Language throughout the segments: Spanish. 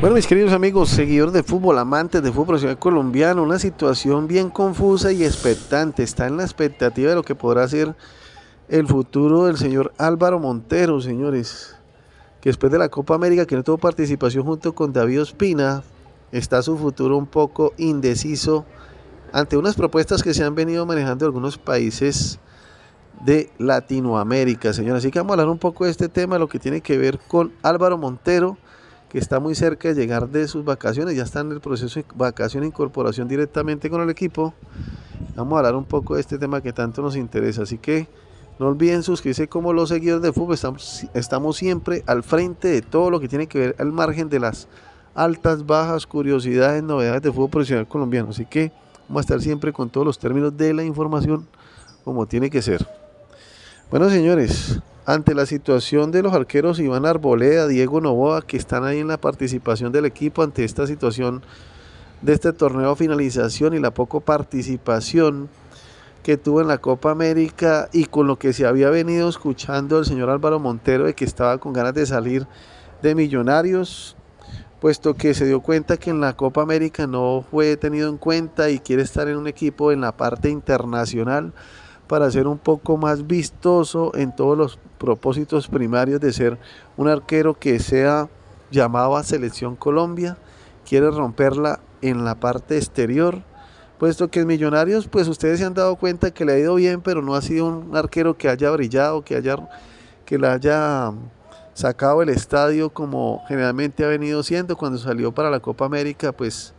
Bueno, mis queridos amigos, seguidores de fútbol, amantes de fútbol profesional colombiano, una situación bien confusa y expectante. Está en la expectativa de lo que podrá ser el futuro del señor Álvaro Montero, señores, que después de la Copa América, que no tuvo participación junto con David Ospina, está su futuro un poco indeciso ante unas propuestas que se han venido manejando algunos países de Latinoamérica, señores. Así que vamos a hablar un poco de este tema, lo que tiene que ver con Álvaro Montero que está muy cerca de llegar de sus vacaciones, ya está en el proceso de vacación e incorporación directamente con el equipo. Vamos a hablar un poco de este tema que tanto nos interesa. Así que no olviden suscribirse como los seguidores de fútbol. Estamos, estamos siempre al frente de todo lo que tiene que ver al margen de las altas, bajas, curiosidades, novedades de fútbol profesional colombiano. Así que vamos a estar siempre con todos los términos de la información como tiene que ser. Bueno, señores, ante la situación de los arqueros Iván Arboleda, Diego Novoa, que están ahí en la participación del equipo ante esta situación de este torneo finalización y la poco participación que tuvo en la Copa América y con lo que se había venido escuchando el señor Álvaro Montero de que estaba con ganas de salir de Millonarios, puesto que se dio cuenta que en la Copa América no fue tenido en cuenta y quiere estar en un equipo en la parte internacional para ser un poco más vistoso en todos los propósitos primarios de ser un arquero que sea llamado a Selección Colombia, quiere romperla en la parte exterior, puesto que en Millonarios, pues ustedes se han dado cuenta que le ha ido bien, pero no ha sido un arquero que haya brillado, que haya que la haya sacado el estadio como generalmente ha venido siendo cuando salió para la Copa América, pues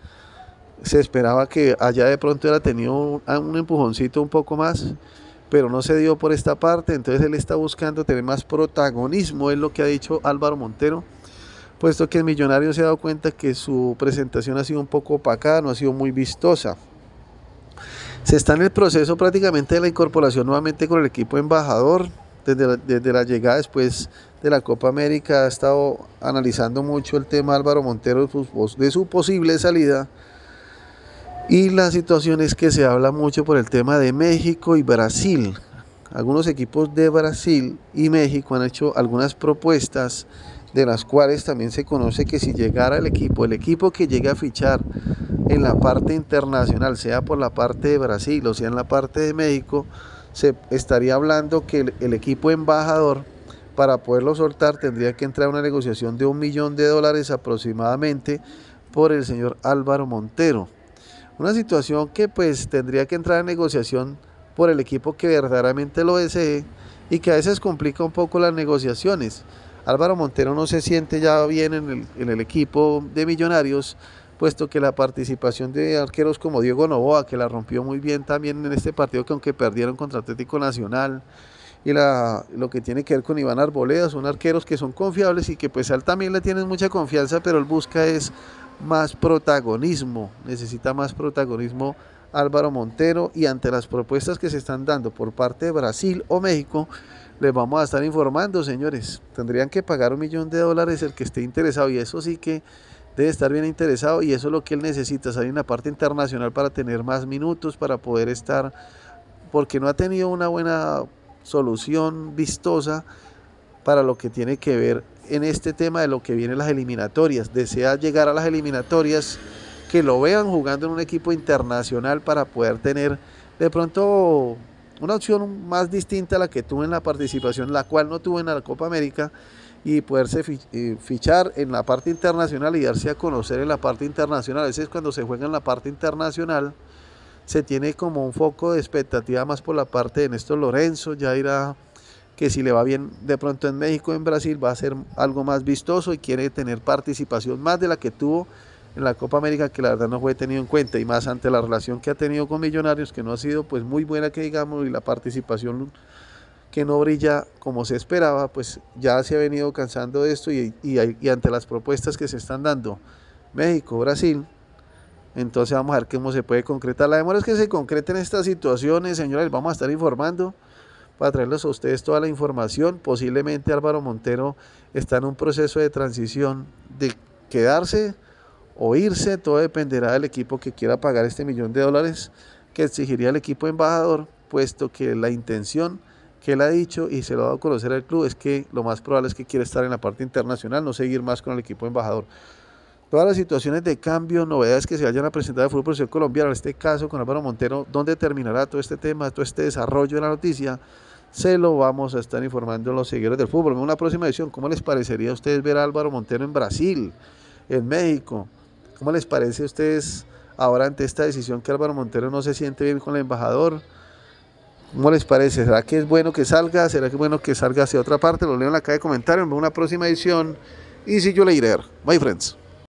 se esperaba que allá de pronto hubiera tenido ah, un, empujoncito un poco más, pero no se dio por esta parte, entonces él está buscando tener más protagonismo, es lo que ha dicho Álvaro Montero, puesto que el millonario se ha dado cuenta que su presentación ha sido un poco opacada, no ha sido muy vistosa. Se está en el proceso prácticamente de la incorporación nuevamente con el equipo embajador. Desde la, desde la, llegada después de la Copa América ha estado analizando mucho el tema Álvaro Montero de su posible salida y la situación es que se habla mucho por el tema de México y Brasil. Algunos equipos de Brasil y México han hecho algunas propuestas de las cuales también se conoce que si llegara el equipo, el equipo que llegue a fichar en la parte internacional, sea por la parte de Brasil o sea en la parte de México, se estaría hablando que el, equipo embajador para poderlo soltar tendría que entrar a una negociación de un millón de dólares aproximadamente por el señor Álvaro Montero. Una situación que pues tendría que entrar en negociación por el equipo que verdaderamente lo desee y que a veces complica un poco las negociaciones. Álvaro Montero no se siente ya bien en el, equipo de Millonarios, puesto que la participación de arqueros como Diego Novoa, que la rompió muy bien también en este partido, que aunque perdieron contra Atlético Nacional, y la, lo que tiene que ver con Iván Arboleda, son arqueros que son confiables y que pues a él también le tienen mucha confianza, pero él busca es más protagonismo, necesita más protagonismo Álvaro Montero y ante las propuestas que se están dando por parte de Brasil o México, les vamos a estar informando, señores. Tendrían que pagar un millón de dólares el que esté interesado y eso sí que debe estar bien interesado y eso es lo que él necesita, salir una la parte internacional para tener más minutos, para poder estar, porque no ha tenido una buena solución vistosa para lo que tiene que ver en este tema de lo que viene las eliminatorias. Desea llegar a las eliminatorias, que lo vean jugando en un equipo internacional para poder tener de pronto una opción más distinta a la que tuvo en la participación, la cual no tuvo en la Copa América, y poderse eh, fichar en la parte internacional y darse a conocer en la parte internacional. A veces cuando se juega en la parte internacional, se tiene como un foco de expectativa más por la parte de Néstor Lorenzo, ya irá que si le va bien de pronto en México, en Brasil, va a ser algo más vistoso y quiere tener participación más de la que tuvo en la Copa América, que la verdad no fue tenido en cuenta, y más ante la relación que ha tenido con Millonarios, que no ha sido pues muy buena que digamos, y la participación que no brilla como se esperaba, pues ya se ha venido cansando esto y, ante las propuestas que se están dando México, Brasil, entonces vamos a ver cómo se puede concretar. La demora es que se concreten estas situaciones, señores, vamos a estar informando para traerles a ustedes toda la información. Posiblemente Álvaro Montero está en un proceso de transición de quedarse o irse, todo dependerá del equipo que quiera pagar este millón de dólares que exigiría el equipo embajador, puesto que la intención que él ha dicho y se lo ha dado a conocer al club es que lo más probable es que quiere estar en la parte internacional, no seguir más con el equipo embajador. Todas las situaciones de cambio, novedades que se vayan a presentar el fútbol profesional colombiano, en este caso con Álvaro Montero, dónde terminará todo este tema, todo este desarrollo de la noticia, se lo vamos a estar informando a los seguidores del fútbol. En una próxima edición, ¿cómo les parecería a ustedes ver a Álvaro Montero en Brasil, en México? ¿Cómo les parece a ustedes ahora ante esta decisión que Álvaro Montero no se siente bien con el embajador? ¿Cómo les parece? ¿Será que es bueno que salga? ¿Será que es bueno que salga hacia otra parte? Lo leo en la caja de comentarios en una próxima edición. Y si yo le iré, my friends.